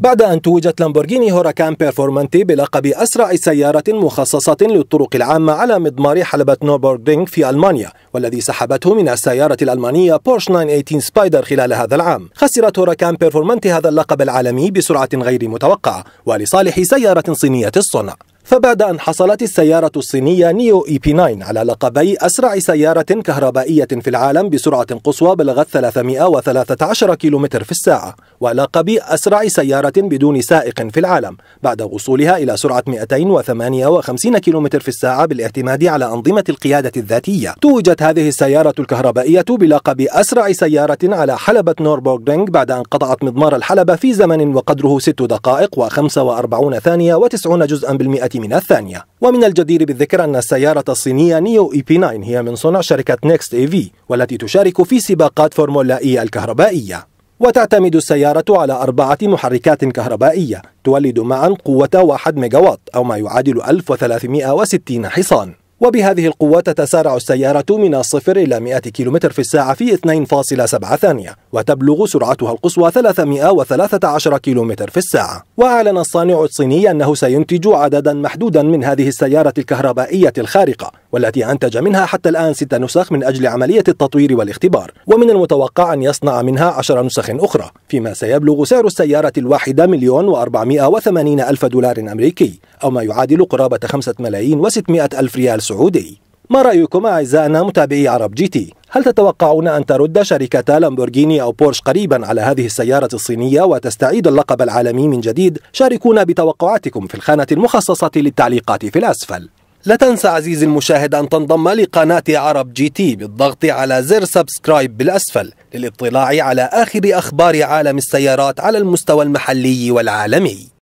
بعد أن توجت لامبورغيني هوراكان بيرفورمانتي بلقب أسرع سيارة مخصصة للطرق العامة على مضمار حلبة نوربورغرينغ في ألمانيا والذي سحبته من السيارة الألمانية بورش 918 سبايدر خلال هذا العام خسرت هوراكان بيرفورمانتي هذا اللقب العالمي بسرعة غير متوقعة ولصالح سيارة صينية الصنع فبعد أن حصلت السيارة الصينية نيو إي بي 9 على لقبي أسرع سيارة كهربائية في العالم بسرعة قصوى بلغت 313 كيلومتر في الساعة ولقب أسرع سيارة بدون سائق في العالم بعد وصولها إلى سرعة 258 كيلومتر في الساعة بالاعتماد على أنظمة القيادة الذاتية توجت هذه السيارة الكهربائية بلقب أسرع سيارة على حلبة نوربورغرينغ بعد أن قطعت مضمار الحلبة في زمن وقدره 6 دقائق و45 ثانية و90 جزءا بالمئة من الثانية ومن الجدير بالذكر أن السيارة الصينية نيو اي بي 9 هي من صنع شركة نيكست اي في والتي تشارك في سباقات فورمولا اي الكهربائية وتعتمد السيارة على أربعة محركات كهربائية تولد معا قوة 1 ميجاوات أو ما يعادل 1360 حصان وبهذه القوة تتسارع السيارة من الصفر إلى 100 كيلومتر في الساعة في 2.7 ثانية وتبلغ سرعتها القصوى 313 كيلومتر في الساعة وأعلن الصانع الصيني أنه سينتج عددا محدودا من هذه السيارة الكهربائية الخارقة والتي أنتج منها حتى الآن ست نسخ من أجل عملية التطوير والاختبار ومن المتوقع أن يصنع منها عشر نسخ أخرى فيما سيبلغ سعر السيارة الواحدة مليون وأربعمائة وثمانين ألف دولار أمريكي أو ما يعادل قرابة خمسة ملايين وستمائة ألف ريال السعودي ما رأيكم أعزائنا متابعي عرب جي تي؟ هل تتوقعون أن ترد شركة لامبورغيني أو بورش قريبا على هذه السيارة الصينية وتستعيد اللقب العالمي من جديد؟ شاركونا بتوقعاتكم في الخانة المخصصة للتعليقات في الأسفل لا تنسى عزيزي المشاهد أن تنضم لقناة عرب جي تي بالضغط على زر سبسكرايب بالأسفل للاطلاع على آخر أخبار عالم السيارات على المستوى المحلي والعالمي